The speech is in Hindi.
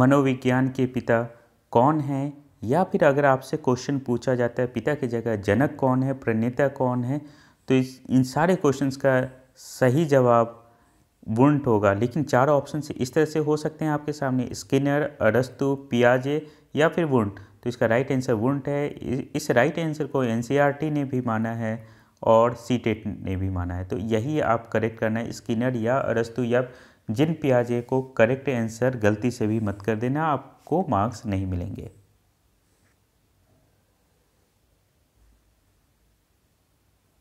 मनोविज्ञान के पिता कौन है या फिर अगर आपसे क्वेश्चन पूछा जाता है पिता की जगह जनक कौन है प्रणेता कौन है तो इस इन सारे क्वेश्चंस का सही जवाब वुंट होगा लेकिन चार ऑप्शन से इस तरह से हो सकते हैं आपके सामने स्किनर अरस्तु पियाजे या फिर वुंट तो इसका राइट आंसर वुंट है इस राइट आंसर को एन e ने भी माना है और सी टेट e ने भी माना है तो यही आप करेक्ट करना है स्किनर या अरस्तु या जिन पियाजे को करेक्ट आंसर गलती से भी मत कर देना आपको मार्क्स नहीं मिलेंगे